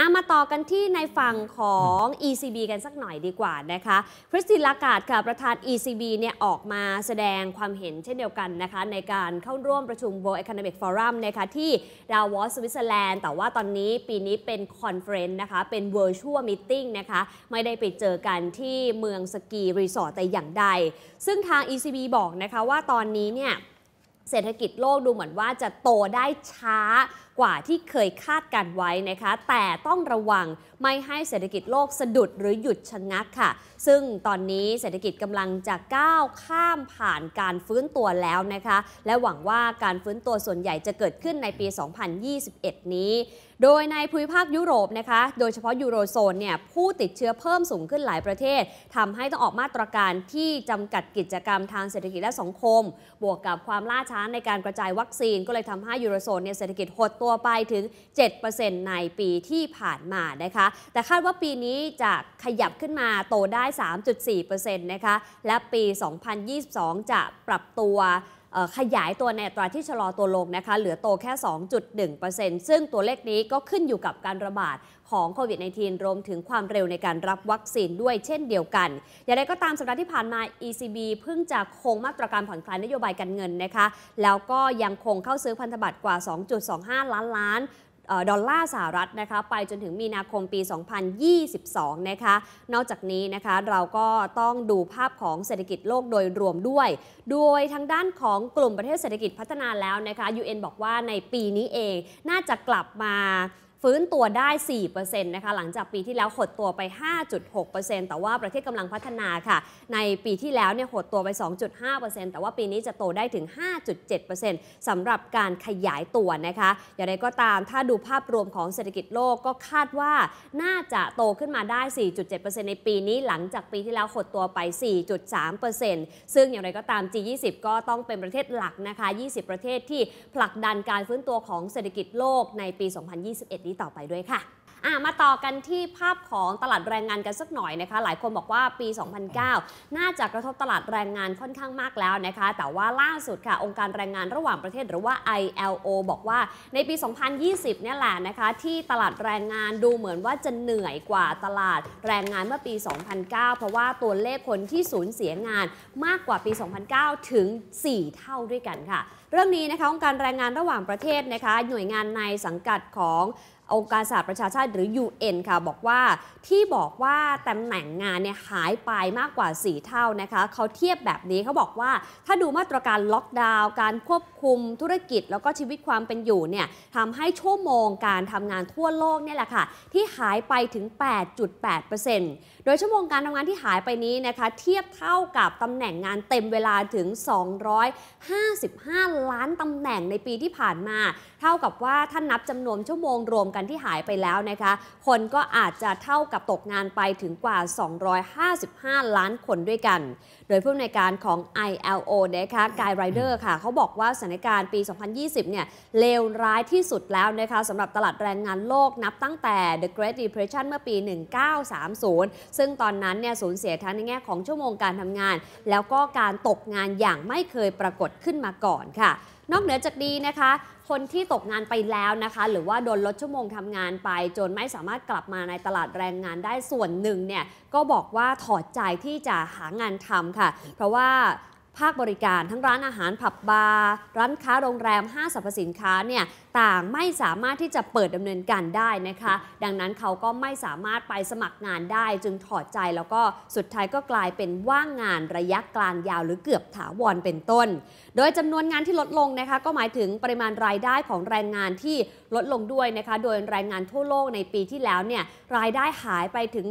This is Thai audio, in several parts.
อามาต่อกันที่ในฝั่งของ ECB กันสักหน่อยดีกว่านะคะ คริสตินลากาดค่ะประธาน ECB เนี่ย ออกมาแสดงความเห็นเช่นเดียวกันนะคะ ในการเข้าร่วมประชุม World Economic Forum นะคะ ที่ดาวอสสวิตเซอร์แลนด์แต่ว่าตอนนี้ปีนี้เป็นคอนเฟรนซ์นะคะ เป็น Virtual Meeting นะคะ ไม่ได้ไปเจอกันที่เมืองสกีรีสอร์ทแต่อย่างใด ซึ่งทาง ECB บอกนะคะว่าตอนนี้เนี่ยเศรษฐกิจโลกดูเหมือนว่าจะโตได้ช้ากว่าที่เคยคาดการไว้นะคะแต่ต้องระวังไม่ให้เศรษฐกิจโลกสะดุดหรือหยุดชะงักค่ะ ซึ่งตอนนี้เศรษฐกิจกำลังจะก้าวข้ามผ่านการฟื้นตัวแล้วนะคะ และหวังว่าการฟื้นตัวส่วนใหญ่จะเกิดขึ้นในปี 2021 นี้ โดยในภูมิภาคยุโรปนะคะ โดยเฉพาะยูโรโซนเนี่ย ผู้ติดเชื้อเพิ่มสูงขึ้นหลายประเทศ ทำให้ต้องออกมาตรการที่จำกัดกิจกรรมทางเศรษฐกิจและสังคมบวกกับความล่าช้าในการกระจายวัคซีน ก็เลยทำให้ยูโรโซนเนี่ยเศรษฐกิจหดตัวตัวไปถึง 7%ในปีที่ผ่านมานะคะ แต่คาดว่าปีนี้จะขยับขึ้นมาโตได้ 3.4%นะคะ และปี 2022 จะปรับตัวขยายตัวในตราที่ชะลอตัวลงนะคะ เหลือโตแค่ 2.1%ซึ่งตัวเลขนี้ก็ขึ้นอยู่กับการระบาดของโควิด -19 รวมถึงความเร็วในการรับวัคซีนด้วยเช่นเดียวกัน อย่างไรก็ตามสัปดาห์ที่ผ่านมา ECB เพิ่งจะคงมาตรการผ่อนคลายนโยบายการเงินนะคะ แล้วก็ยังคงเข้าซื้อพันธบัตรกว่า 2.25 ล้านล้านดอลลาร์สหรัฐนะคะไปจนถึงมีนาคมปี 2022นะคะ นอกจากนี้นะคะเราก็ต้องดูภาพของเศรษฐกิจโลกโดยรวมด้วย โดยทางด้านของกลุ่มประเทศเศรษฐกิจพัฒนาแล้วนะคะ UN บอกว่าในปีนี้เอง น่าจะกลับมาฟื้นตัวได้ 4%นะคะ หลังจากปีที่แล้วหดตัวไป 5.6%แต่ว่าประเทศกำลังพัฒนาค่ะ ในปีที่แล้วเนี่ยหดตัวไป 2.5%แต่ว่าปีนี้จะโตได้ถึง 5.7%สำหรับการขยายตัวนะคะ อย่างไรก็ตาม ถ้าดูภาพรวมของเศรษฐกิจโลกก็คาดว่า น่าจะโตขึ้นมาได้ 4.7%ในปีนี้หลังจากปีที่แล้วหดตัวไป 4.3%ซึ่งอย่างไรก็ตาม G20 ก็ต้องเป็นประเทศหลักนะคะ 20 ประเทศที่ผลักดันการฟื้นตัวของเศรษฐกิจโลกในปี 2021ี้ต่อไปด้วยค่ะ มาต่อกันที่ภาพของตลาดแรงงานกันสักหน่อยนะคะ หลายคนบอกว่าปี 2009 น่าจะกระทบตลาดแรงงานค่อนข้างมากแล้วนะคะ แต่ว่าล่าสุดค่ะองค์การแรงงานระหว่างประเทศ หรือว่า ILO บอกว่าในปี 2020 เนี่ยแหละนะคะที่ตลาดแรงงานดูเหมือนว่าจะเหนื่อยกว่าตลาดแรงงานเมื่อปี 2009 เพราะว่าตัวเลขคนที่สูญเสียงานมากกว่าปี 2009 ถึง4เท่าด้วยกันค่ะ เรื่องนี้นะคะองค์การแรงงานระหว่างประเทศนะคะ หน่วยงานในสังกัดขององค์การสหประชาชาติหรือ UN ค่ะ บอกว่าที่บอกว่า ตำแหน่งงานเนี่ยหายไปมากกว่า 4 เท่านะคะเขาเทียบแบบนี้เขาบอกว่าถ้าดูมาตรการล็อกดาวน์การควบคุมธุรกิจแล้วก็ชีวิตความเป็นอยู่เนี่ยทำให้ชั่วโมงการทำงานทั่วโลกเนี่ยแหละค่ะ ที่หายไปถึง 8.8%โดยชั่วโมงการทำงานที่หายไปนี้นะคะเทียบเท่ากับตำแหน่งงานเต็มเวลาถึง 255 ล้านตำแหน่งในปีที่ผ่านมา เท่ากับว่าถ้านับจำนวนชั่วโมงรวมกันกันที่หายไปแล้วนะคะ คนก็อาจจะเท่ากับตกงานไปถึงกว่า 255 ล้านคนด้วยกัน โดยผู้อำนวยการของ ILO นะคะกายไรเดอร์ค่ะ เขาบอกว่าสถานการณ์ปี 2020 เนี่ยเลวร้ายที่สุดแล้วนะคะสำหรับตลาดแรงงานโลกนับตั้งแต่ The Great Depression เมื่อปี 1930 ซึ่งตอนนั้นเนี่ยสูญเสียทั้งในแง่ของชั่วโมงการทำงาน แล้วก็การตกงานอย่างไม่เคยปรากฏขึ้นมาก่อนค่ะนอกเหนือจากนี้นะคะ คนที่ตกงานไปแล้วนะคะ หรือว่าโดนลดชั่วโมงทำงานไป จนไม่สามารถกลับมาในตลาดแรงงานได้ส่วนหนึ่งเนี่ย ก็บอกว่าถอดใจที่จะหางานทำค่ะ เพราะว่าภาคบริการทั้งร้านอาหารผับบาร์ร้านค้าโรงแรมห้างสรรพสินค้าเนี่ยต่างไม่สามารถที่จะเปิดดำเนินการได้นะคะ ดังนั้นเขาก็ไม่สามารถไปสมัครงานได้จึงถอดใจแล้วก็สุดท้ายก็กลายเป็นว่างงานระยะกลางยาว หรือเกือบถาวรเป็นต้น โดยจำนวนงานที่ลดลงนะคะก็หมายถึงปริมาณรายได้ของแรงงานที่ลดลงด้วยนะคะโดยแรงงานทั่วโลกในปีที่แล้วเนี่ยรายได้หายไปถึง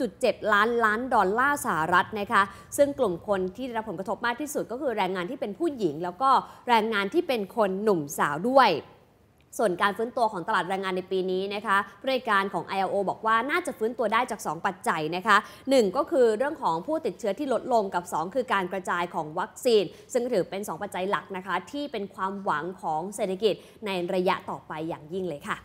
3.7 ล้านล้านดอลลาร์สหรัฐนะคะ ซึ่งกลุ่มคนที่ได้รับผลกระทบมากที่ที่สุดก็คือแรงงานที่เป็นผู้หญิง แล้วก็แรงงานที่เป็นคนหนุ่มสาวด้วย ส่วนการฟื้นตัวของตลาดแรงงานในปีนี้นะคะ บริการของ ILO บอกว่าน่าจะฟื้นตัวได้จาก 2 ปัจจัยนะคะ 1 ก็คือเรื่องของผู้ติดเชื้อที่ลดลงกับ 2 คือการกระจายของวัคซีน ซึ่งถือเป็น 2 ปัจจัยหลักนะคะ ที่เป็นความหวังของเศรษฐกิจในระยะต่อไปอย่างยิ่งเลยค่ะ